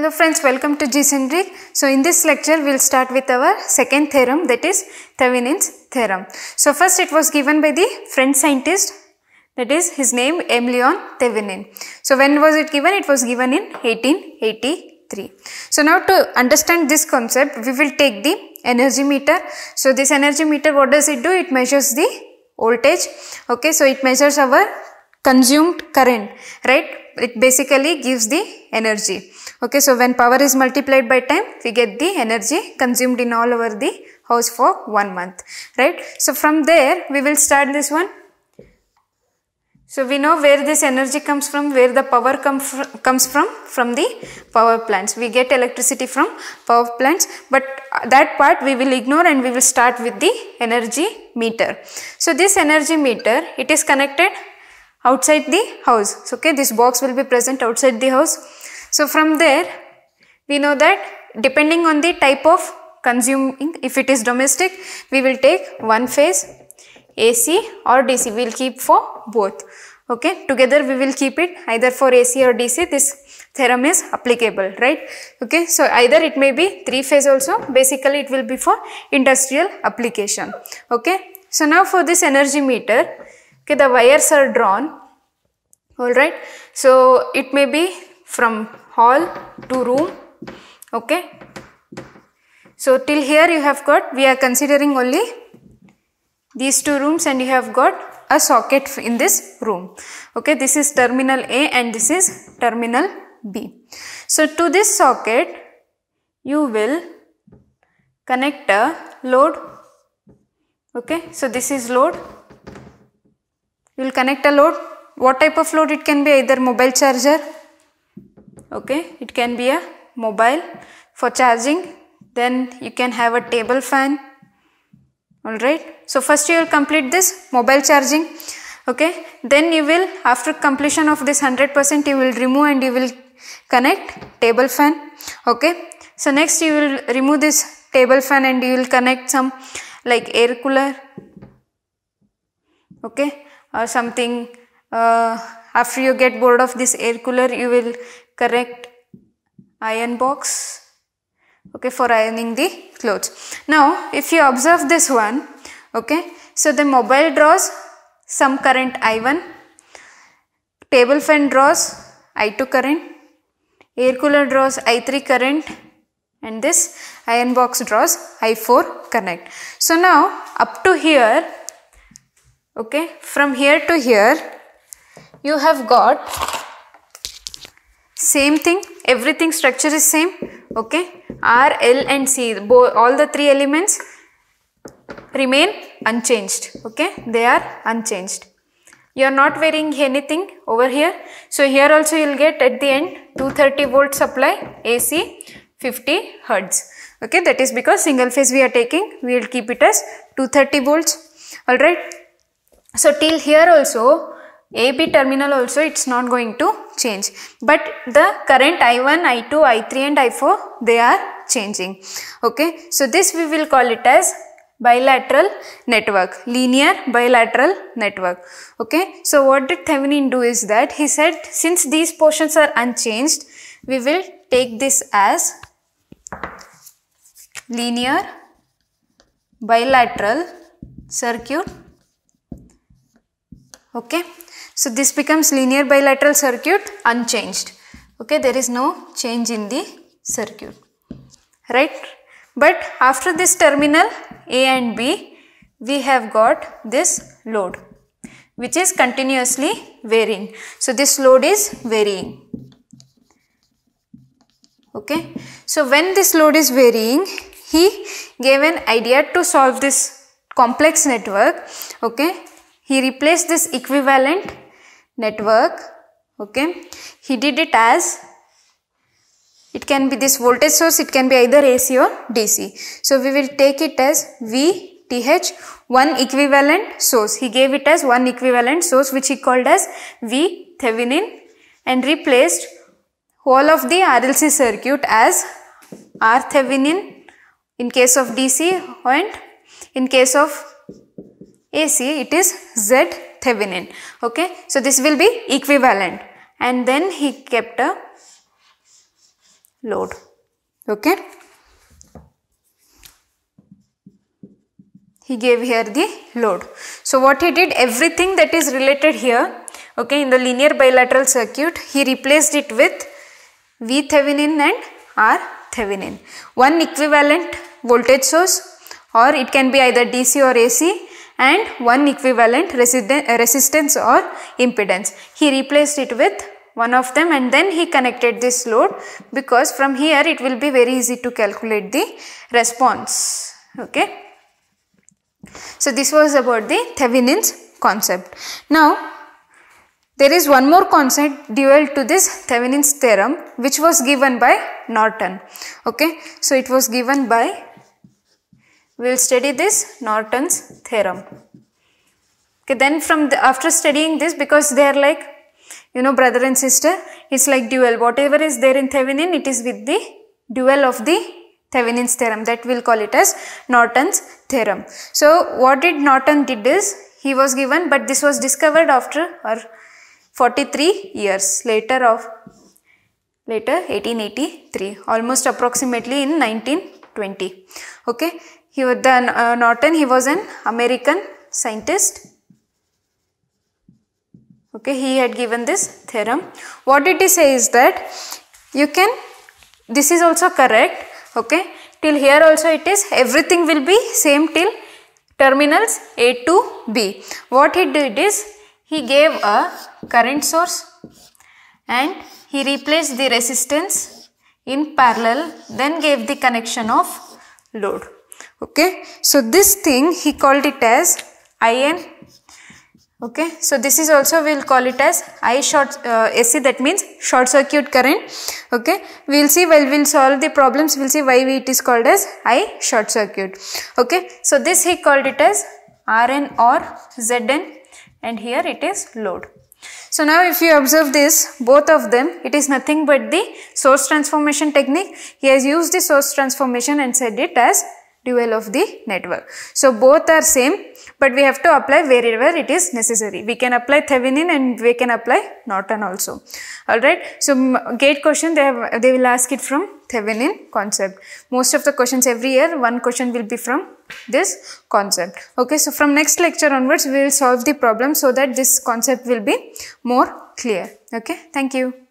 Hello friends, welcome to GCentric. So in this lecture, we'll start with our second theorem that is Thevenin's theorem. So first it was given by the French scientist that is his name Emilion Thevenin. So when was it given? It was given in 1883. So now to understand this concept, we will take the energy meter. So this energy meter, what does it do? It measures the voltage. Okay, so it measures our consumed current, right? it basically gives the energy. Okay, so when power is multiplied by time, we get the energy consumed in all over the house for one month, right? So from there, we will start this one. So we know where this energy comes from, where the power fr comes from, from the power plants. We get electricity from power plants, but that part we will ignore and we will start with the energy meter. So this energy meter, it is connected outside the house. So, okay, this box will be present outside the house. So, from there we know that depending on the type of consuming, if it is domestic, we will take one phase AC or DC, we will keep for both. Okay, together we will keep it either for AC or DC, this theorem is applicable, right? Okay, so either it may be three phase also, basically it will be for industrial application. Okay, so now for this energy meter, okay, the wires are drawn alright. So, it may be from hall to room, okay. So, till here you have got, we are considering only these two rooms and you have got a socket in this room, okay. This is terminal A and this is terminal B. So, to this socket, you will connect a load okay so this is load you will connect a load what type of load? It can be either mobile charger, okay, it can be a mobile for charging, then you can have a table fan, alright. So, first you will complete this mobile charging, okay, then you will after completion of this 100% you will remove and you will connect table fan, okay. So, next you will remove this table fan and you will connect some like air cooler, okay, or something uh, after you get bored of this air cooler you will correct iron box okay for ironing the clothes now if you observe this one okay so the mobile draws some current i1 table fan draws i2 current air cooler draws i3 current and this iron box draws i4 current so now up to here okay from here to here you have got same thing everything structure is same okay r l and c all the three elements remain unchanged okay they are unchanged you are not wearing anything over here so here also you will get at the end 230 volt supply ac 50 hertz okay that is because single phase we are taking we will keep it as 230 volts all right so till here also AB terminal also it's not going to change. But the current I1, I2, I3 and I4 they are changing. Okay. So this we will call it as bilateral network linear bilateral network okay so what did thevenin do is that he said since these portions are unchanged we will take this as linear bilateral circuit Okay. So this becomes linear bilateral circuit unchanged. Okay, there is no change in the circuit. Right? But after this terminal A and B, we have got this load which is continuously varying. So this load is varying. Okay. So when this load is varying, he gave an idea to solve this complex network. Okay. He replaced this equivalent network. Okay. He did it as it can be this voltage source. It can be either AC or DC. So we will take it as VTH one equivalent source. He gave it as one equivalent source which he called as V Thevenin and replaced whole of the RLC circuit as R Thevenin in case of DC and in case of AC it is Z Thevenin. Okay. So this will be equivalent. And then he kept a load. Okay. He gave here the load. So what he did everything that is related here okay in the linear bilateral circuit he replaced it with V Thevenin and R Thevenin. One equivalent voltage source or it can be either DC or AC and one equivalent uh, resistance or impedance. He replaced it with one of them and then he connected this load because from here it will be very easy to calculate the response. Okay. So this was about the Thevenin's concept. Now there is one more concept dual to this Thevenin's theorem which was given by Norton. Okay. So it was given by we will study this Norton's theorem. Okay, then from the, after studying this, because they are like, you know, brother and sister, it's like dual. Whatever is there in Thevenin, it is with the dual of the Thevenin's theorem. That we'll call it as Norton's theorem. So, what did Norton did is, he was given, but this was discovered after or 43 years later of later 1883, almost approximately in 1920. Okay. He was then uh, Norton. He was an American scientist. Okay, he had given this theorem. What did he say is that you can. This is also correct. Okay, till here also it is everything will be same till terminals A to B. What he did is he gave a current source and he replaced the resistance in parallel then gave the connection of load. Okay. So this thing he called it as I N. Okay. So this is also we'll call it as I short uh, that means short circuit current. Okay. We'll see while we'll solve the problems we'll see why it is called as I short circuit. Okay. So this he called it as RN or ZN and here it is load. So now if you observe this, both of them, it is nothing but the source transformation technique. He has used the source transformation and said it as dual of the network. So both are same but we have to apply wherever it is necessary. We can apply Thevenin and we can apply Norton also. Alright. So gate question they, have, they will ask it from Thevenin concept. Most of the questions every year one question will be from this concept. Okay. So from next lecture onwards we will solve the problem so that this concept will be more clear. Okay. Thank you.